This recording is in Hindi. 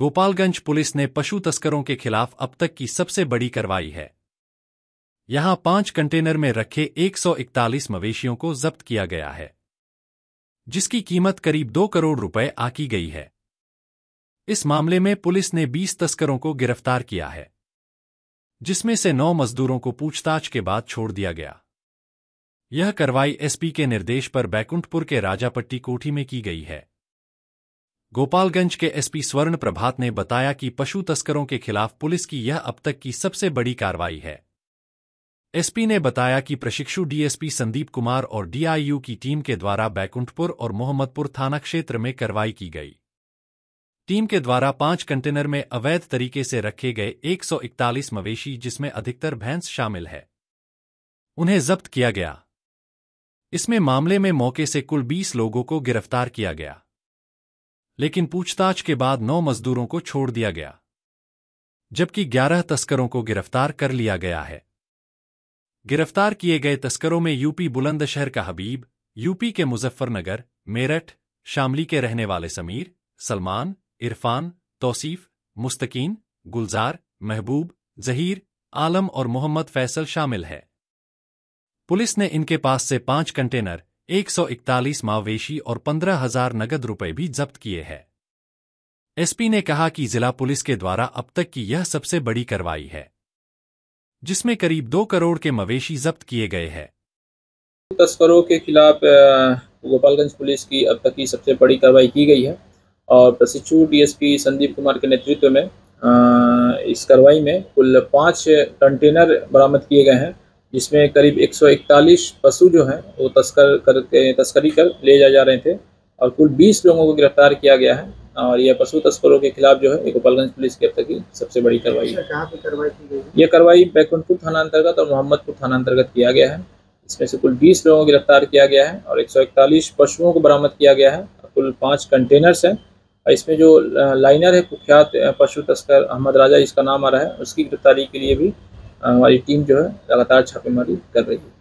गोपालगंज पुलिस ने पशु तस्करों के खिलाफ अब तक की सबसे बड़ी कार्रवाई है यहां पांच कंटेनर में रखे 141 मवेशियों को जब्त किया गया है जिसकी कीमत करीब दो करोड़ रुपए आकी गई है इस मामले में पुलिस ने 20 तस्करों को गिरफ्तार किया है जिसमें से नौ मजदूरों को पूछताछ के बाद छोड़ दिया गया यह कार्रवाई एसपी के निर्देश पर बैकुंठपुर के राजापट्टी कोठी में की गई है गोपालगंज के एसपी स्वर्ण प्रभात ने बताया कि पशु तस्करों के खिलाफ पुलिस की यह अब तक की सबसे बड़ी कार्रवाई है एसपी ने बताया कि प्रशिक्षु डीएसपी संदीप कुमार और डीआईयू की टीम के द्वारा बैकुंठपुर और मोहम्मदपुर थाना क्षेत्र में कार्रवाई की गई टीम के द्वारा पांच कंटेनर में अवैध तरीके से रखे गए 141 मवेशी जिसमें अधिकतर भैंस शामिल है उन्हें जब्त किया गया इसमें मामले में मौके से कुल 20 लोगों को गिरफ्तार किया गया लेकिन पूछताछ के बाद नौ मजदूरों को छोड़ दिया गया जबकि ग्यारह तस्करों को गिरफ्तार कर लिया गया है गिरफ्तार किए गए तस्करों में यूपी बुलंदशहर का हबीब यूपी के मुजफ्फरनगर मेरठ शामली के रहने वाले समीर सलमान इरफान तौसीफ मुस्तकीन गुलजार महबूब जहीर आलम और मोहम्मद फैसल शामिल है पुलिस ने इनके पास से पांच कंटेनर एक सौ इकतालीस मावेशी और पंद्रह हजार नगद रुपए भी जब्त किए हैं एसपी ने कहा कि जिला पुलिस के द्वारा अब तक की यह सबसे बड़ी कार्रवाई है जिसमें करीब दो करोड़ के मवेशी जब्त किए गए हैं तस्करों के खिलाफ गोपालगंज पुलिस की अब तक की सबसे बड़ी कार्रवाई की गई है और प्रशिक्षु डीएसपी संदीप कुमार के नेतृत्व में इस कार्रवाई में कुल पांच कंटेनर बरामद किए गए हैं जिसमें करीब 141 पशु जो हैं वो तस्कर करके तस्करी कर ले जा जा रहे थे और कुल 20 लोगों को गिरफ्तार किया गया है और यह पशु तस्करों के खिलाफ जो है गोपालगंज पुलिस की अब तक की सबसे बड़ी कार्रवाई है यह कार्रवाई बैकुंठपुर थाना अंतर्गत और मोहम्मदपुर थाना अंतर्गत किया गया है इसमें से कुल बीस लोगों को गिरफ्तार किया गया है और एक पशुओं को बरामद किया गया है कुल पाँच कंटेनर्स हैं इसमें जो लाइनर है कुख्यात पशु तस्कर अहमद राजा जिसका नाम आ रहा है उसकी गिरफ्तारी के लिए भी हमारी टीम जो है लगातार छापेमारी कर रही है